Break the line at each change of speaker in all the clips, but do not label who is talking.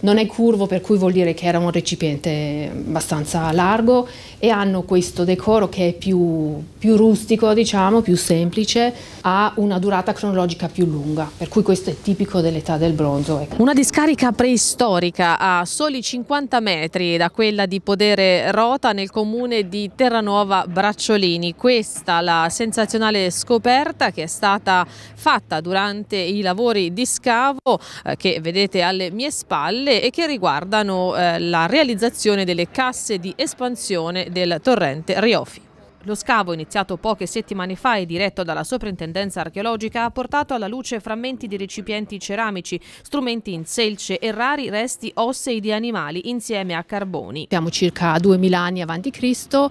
non è curvo per cui vuol dire che era un recipiente abbastanza largo e hanno questo decoro che è più, più rustico diciamo, più semplice, ha una durata cronologica più lunga, per cui questo è tipico dell'età del bronzo. Ecco.
Una discarica preistorica a soli 50 metri da quella di Podere Rota nel comune di Terranuova Bracciolini, questa la sensazionale scoperta che è stata fatta durante i lavori di scavo eh, che vedete alle mie spalle Valle e che riguardano eh, la realizzazione delle casse di espansione del torrente Riofi. Lo scavo, iniziato poche settimane fa e diretto dalla soprintendenza archeologica, ha portato alla luce frammenti di recipienti ceramici, strumenti in selce e rari resti ossei di animali insieme a carboni.
Siamo circa 2000 anni avanti Cristo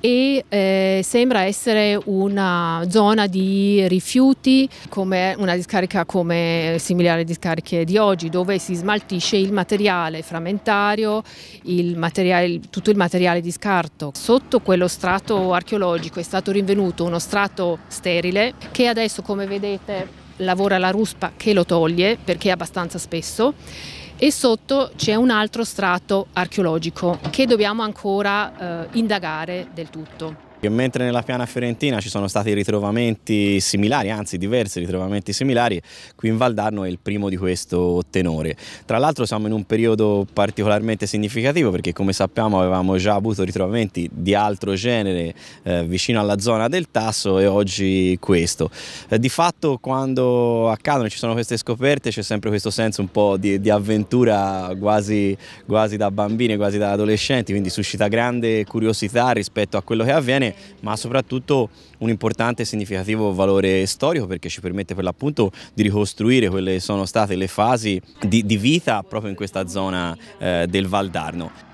e eh, sembra essere una zona di rifiuti, come una discarica come simile alle discariche di oggi, dove si smaltisce il materiale frammentario, il materiale, tutto il materiale di scarto. Sotto quello strato archeologico archeologico è stato rinvenuto uno strato sterile che adesso come vedete lavora la ruspa che lo toglie perché è abbastanza spesso e sotto c'è un altro strato archeologico che dobbiamo ancora eh, indagare del tutto.
E mentre nella piana fiorentina ci sono stati ritrovamenti similari, anzi diversi ritrovamenti similari, qui in Valdarno è il primo di questo tenore. Tra l'altro siamo in un periodo particolarmente significativo perché come sappiamo avevamo già avuto ritrovamenti di altro genere eh, vicino alla zona del Tasso e oggi questo. Eh, di fatto quando accadono ci sono queste scoperte c'è sempre questo senso un po' di, di avventura quasi, quasi da bambini, quasi da adolescenti, quindi suscita grande curiosità rispetto a quello che avviene ma soprattutto un importante e significativo valore storico perché ci permette per l'appunto di ricostruire quelle che sono state le fasi di, di vita proprio in questa zona eh, del d'Arno.